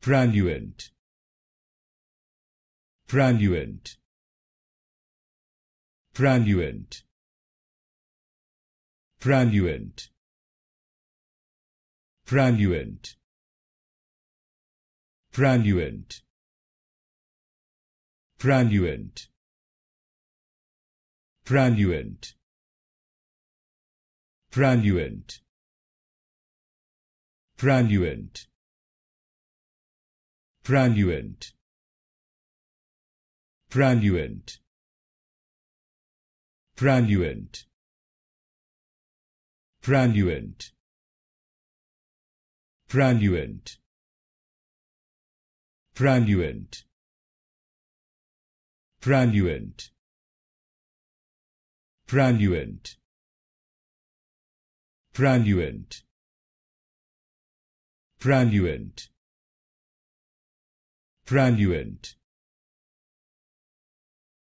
Pralluent. Pralluent. Pralluent. Pralluent. Pralluent. Pralluent. Pralluent. Pralluent. Pralluent. Pralluent. Preluent. Preluent. Preluent. Preluent. Preluent. Preluent. Preluent. Preluent. Pralluent. Pralluent. Praluent